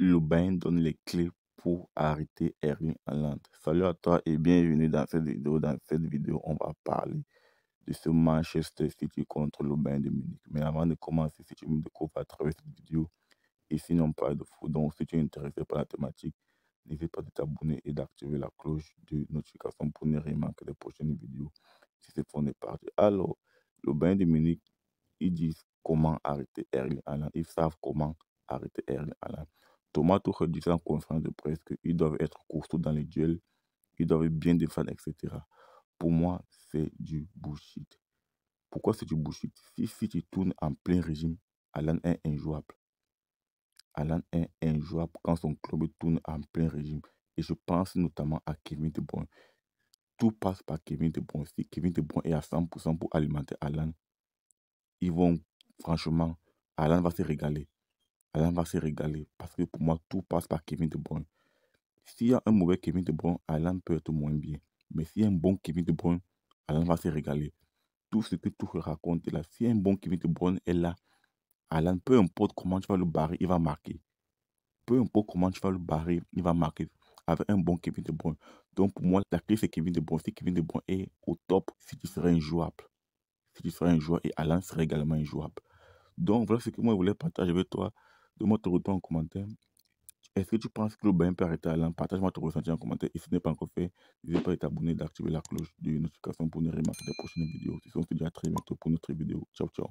Bain donne les clés pour arrêter Erling Haaland. Salut à toi et bienvenue dans cette vidéo. Dans cette vidéo, on va parler de ce Manchester City contre le Bain de Munich. Mais avant de commencer, si tu me découvres à travers cette vidéo, et sinon pas de fou, donc si tu es intéressé par la thématique, n'hésite pas à t'abonner et d'activer la cloche de notification pour ne rien manquer des prochaines vidéos. Si c'est pour ne parti. Alors, le Bain de Munich, ils disent comment arrêter Erling Haaland. Ils savent comment arrêter Erling Haaland. Tomato réduit en conférence de presse ils doivent être costauds dans les duels, ils doivent bien défendre, etc. Pour moi, c'est du bullshit. Pourquoi c'est du bullshit si, si tu tournes en plein régime, Alan est injouable. Alan est injouable quand son club tourne en plein régime. Et je pense notamment à Kevin De Bruyne. Tout passe par Kevin De Bruyne. Kevin De Bruyne est à 100% pour alimenter Alan, ils vont, franchement, Alan va se régaler. Alan va se régaler parce que pour moi, tout passe par Kevin De Bruyne. S'il y a un mauvais Kevin De Bruyne, Alan peut être moins bien. Mais s'il y a un bon Kevin De Bruyne, Alan va se régaler. Tout ce que tu raconte là, si un bon Kevin De Bruyne est là, Alan, peu importe comment tu vas le barrer, il va marquer. Peu importe comment tu vas le barrer, il va marquer avec un bon Kevin De Bruyne. Donc pour moi, la clé c'est Kevin De Bruyne. Si Kevin De Bruyne est au top, si tu serais jouable. Si tu serais un joueur et Alan serait également jouable. Donc voilà ce que moi je voulais partager avec toi. Donne-moi ton retour en commentaire. Est-ce que tu penses que le bain peut arrêter à Partage-moi ton ressenti en commentaire. Et si ce n'est pas encore fait, n'hésite pas à t'abonner et d'activer la cloche de notification pour ne rien manquer des prochaines vidéos. si on se dit à très bientôt pour notre vidéo. Ciao, ciao.